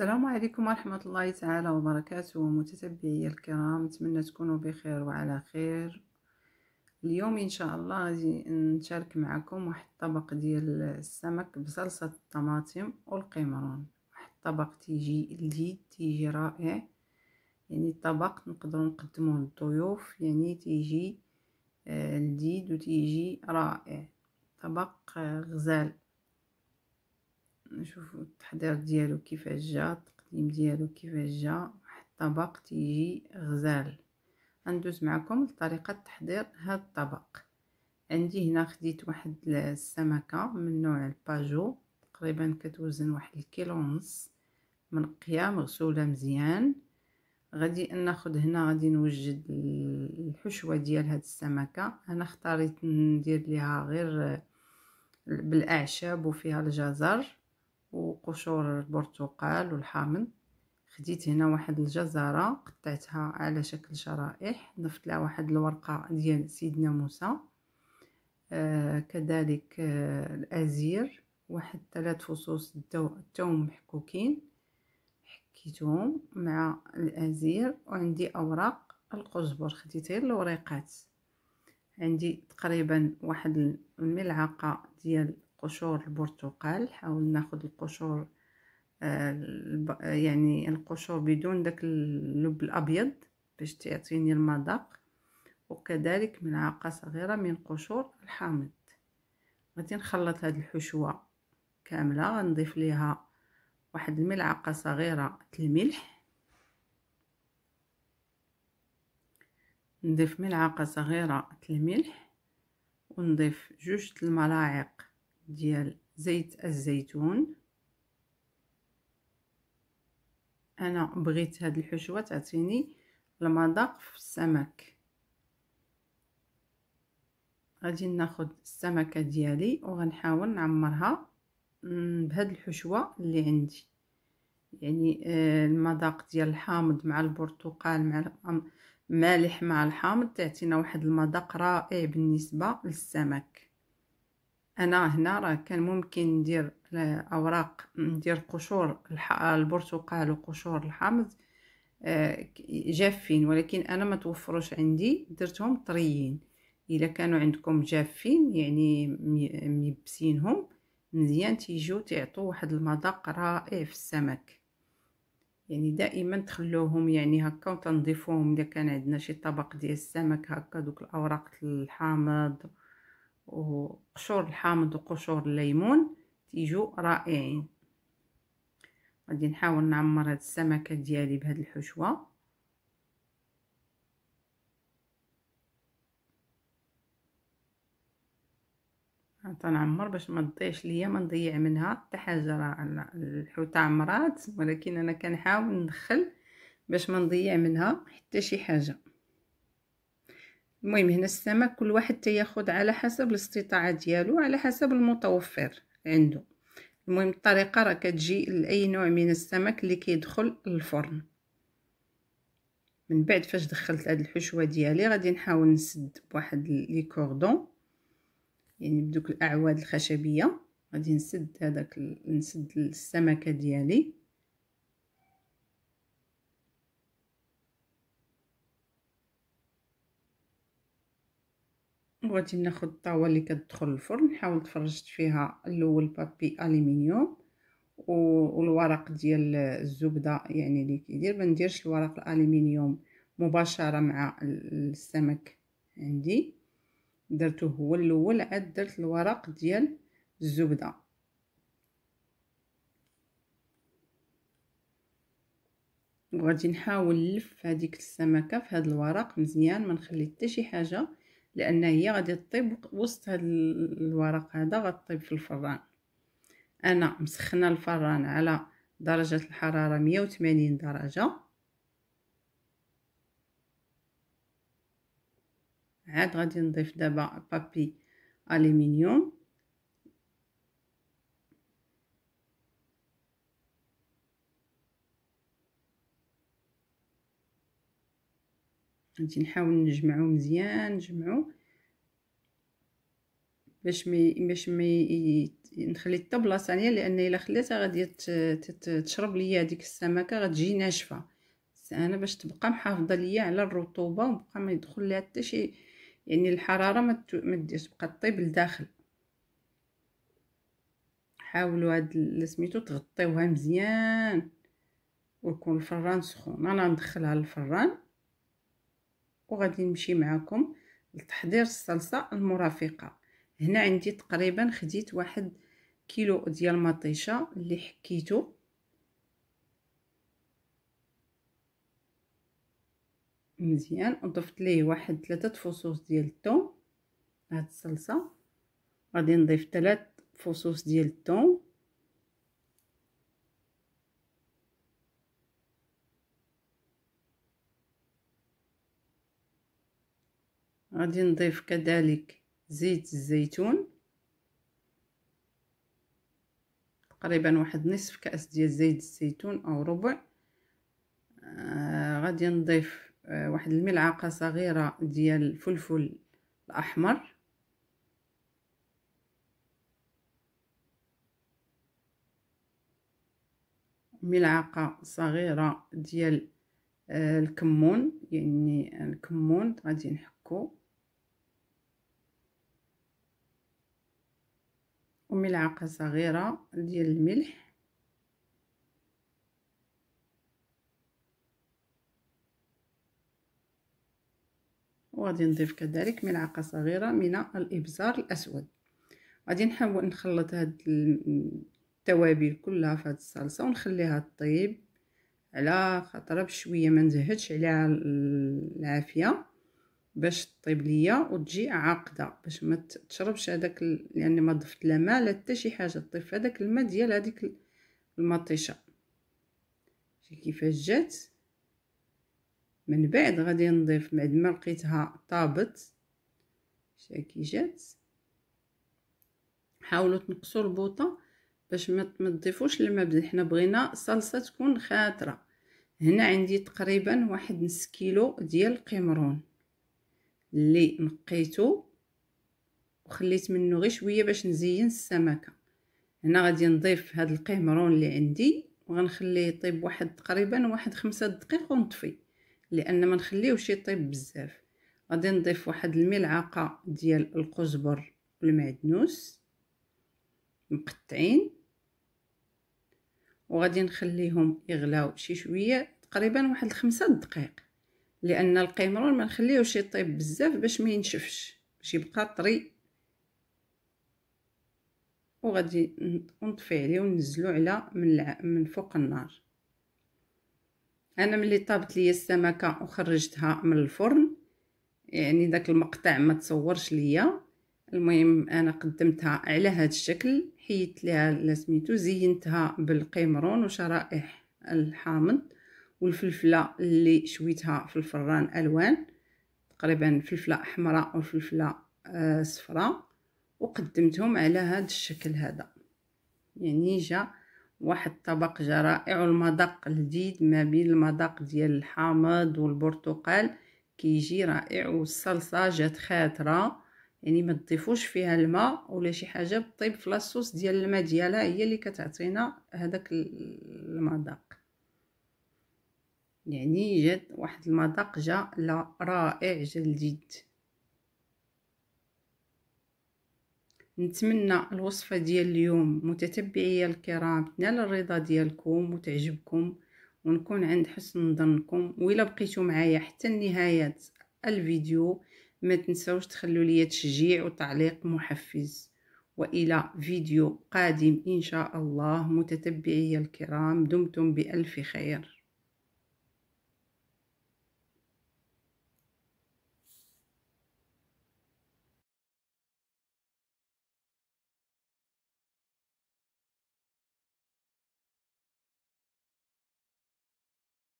السلام عليكم ورحمة الله تعالى وبركاته ومتتبعي الكرام نتمنى تكونوا بخير وعلى خير اليوم ان شاء الله غادي نشارك معكم واحد الطبق ديال السمك بصلصة الطماطم والقمرون واحد الطبق تيجي لذيذ تيجي رائع يعني الطبق نقدر نقدموه للضيوف يعني تيجي آه، لذيذ وتيجي رائع طبق آه، غزال نشوفوا التحضير ديالو كيفاش جا التقديم ديالو كيفاش جا الطبق تيجي غزال غندوز معكم لطريقه تحضير هذا الطبق عندي هنا خديت واحد السمكه من نوع الباجو تقريبا كتوزن واحد الكيلو ونص منقيه مغسوله مزيان غادي ناخذ هنا غادي نوجد الحشوه ديال هاد السمكه انا اختاريت ندير ليها غير بالاعشاب وفيها الجزر وقشور البرتقال والحامض خديت هنا واحد الجزره قطعتها على شكل شرائح ضفت لها واحد الورقه ديال سيدنا موسى آه كذلك آه الازير واحد ثلاث فصوص التوم محكوكين حكيتهم مع الازير وعندي اوراق القزبر خديت غير الوريقات عندي تقريبا واحد الملعقه ديال قشور البرتقال حاول ناخذ القشور آه، يعني القشور بدون داك اللب الابيض باش تعطيني المذاق وكذلك ملعقه صغيره من قشور الحامض غادي نخلط هذه الحشوه كامله غنضيف ليها واحد الملعقه صغيره الملح نضيف ملعقه صغيره الملح ونضيف جوج الملاعق ديال زيت الزيتون انا بغيت هاد الحشوه تعطيني المذاق في السمك غادي ناخد السمكه ديالي وغنحاول نعمرها بهاد الحشوه اللي عندي يعني آه، المذاق ديال الحامض مع البرتقال مع مالح مع الحامض تعطينا واحد المذاق رائع بالنسبه للسمك انا هنا راه كان ممكن ندير اوراق ندير قشور البرتقال وقشور الحامض آه، جافين ولكن انا ما توفروش عندي درتهم طريين الا كانوا عندكم جافين يعني ميبسينهم مزيان تيجيو تعطوا واحد المذاق رائع في السمك يعني دائما تخلوهم يعني هكا وتنضيفوهم اذا كان عندنا شي طبق ديال السمك هكا دوك الاوراق الحامض وقشور الحامض وقشور الليمون تيجو رائعين غادي نحاول نعمر هاد السمكه ديالي بهاد الحشوه نعمر باش ما تضيعش ليا ما نضيع منها حتى حاجه راه الحوته عمرات ولكن انا كنحاول ندخل باش ما نضيع منها حتى شي حاجه المهم هنا السمك كل واحد تياخد على حسب الاستطاعه ديالو على حسب المتوفر عنده المهم الطريقه راه كتجي لاي نوع من السمك اللي كيدخل الفرن من بعد فاش دخلت هاد الحشوه ديالي غادي نحاول نسد بواحد لي كوردون يعني بدوك الاعواد الخشبيه غادي نسد هذاك نسد السمكه ديالي وغادي ناخد الطاوه اللي كتدخل الفرن حاولت فرجت فيها الاول بابي الومنيوم والورق ديال الزبده يعني اللي كيدير ما نديرش الورق الالومنيوم مباشره مع السمك عندي درته هو الاول عاد درت الورق ديال الزبده وغادي نحاول نلف هذيك السمكه في هذا الورق مزيان ما نخلي حتى شي حاجه لان هي غادي طيب وسط هاد الورق هذا غطيب في الفران انا مسخنه الفران على درجه الحراره 180 درجه عاد غادي نضيف دابا بابي الومنيوم غادي نحاول نجمعو مزيان نجمعو باش ما باش ما نخلي حتى بلاصه ليا لان الا خليتها غادي تشرب ليا هذيك السمكه غتجي ناشفه انا باش تبقى محافظه ليا على الرطوبه وبقى ما يدخل ليها حتى شي يعني الحراره ما تبقى طيب لداخل حاولوا هاد سميتو تغطيوها مزيان ويكون الفران سخون انا ندخلها للفران وغادي نمشي معكم لتحضير الصلصه المرافقه هنا عندي تقريبا خديت واحد كيلو ديال مطيشه اللي حكيته مزيان ضفت ليه واحد ثلاثة فصوص ديال الثوم هاد الصلصه غادي نضيف ثلاث فصوص ديال الثوم غادي نضيف كذلك زيت الزيتون تقريبا واحد نصف كاس ديال زيت الزيتون او ربع آه غادي نضيف آه واحد الملعقه صغيره ديال الفلفل الاحمر ملعقه صغيره ديال الكمون يعني الكمون غادي نحكو وملعقه صغيره ديال الملح وغادي نضيف كذلك ملعقه صغيره من الابزار الاسود غادي نحاول نخلط هاد التوابل كلها في هاد الصلصه ونخليها طيب على خاطر بشويه ما نزهدش عليها العافيه باش طيب ليا وتجي عاقده باش ما تشربش هذاك ال... يعني ما ضفت لا ماء لا حتى شي حاجه طيب هذاك الماء ديال هذيك المطيشه شي كيفاش جات من بعد غادي نضيف بعد ما لقيتها طابت شاكي كي جات حاولوا تنقصوا البوطه باش ما تضيفوش الماء حنا بغينا الصلصه تكون خاطره هنا عندي تقريبا واحد نص كيلو ديال القمرون اللي نقيته وخليت منه غير شويه باش نزين السمكه هنا غادي نضيف هذا القمرون اللي عندي وغنخليه يطيب واحد تقريبا واحد خمسة دقائق ونطفي لان ما نخليهوش يطيب بزاف غادي نضيف واحد الملعقه ديال القزبر والمعدنوس مقطعين وغادي نخليهم يغلاو شي شويه تقريبا واحد خمسة دقائق لان القمرون ما نخليهوش يطيب بزاف باش ما ينشفش باش يبقى طري وغادي نطفي عليه وننزلو على من من فوق النار انا ملي طابت ليا السمكه وخرجتها من الفرن يعني داك المقطع ما تصورش ليا المهم انا قدمتها على هذا الشكل حيدت لها لسميتو زينتها بالقمرون وشرائح الحامض والفلفله اللي شويتها في الفران الوان تقريبا فلفله حمراء وفلفله آه، صفراء وقدمتهم على هذا الشكل هذا يعني جا واحد الطبق جا رائع والمذاق لذيذ ما بين المذاق ديال الحامض والبرتقال كيجي رائع والصلصه جات خاطره يعني ما تضيفوش فيها الماء ولا شي حاجه طيب في لاصوص ديال الماء ديالها هي اللي كتعطينا هذاك المذاق يعني جد واحد المذاق جا لا رائع جلديد نتمنى الوصفه ديال اليوم متتبعي الكرام تنال الرضا ديالكم وتعجبكم ونكون عند حسن ظنكم وإلا بقيتوا معايا حتى نهايه الفيديو ما تنسوش تخلوا لي تشجيع وتعليق محفز والى فيديو قادم ان شاء الله متتبعي الكرام دمتم بالف خير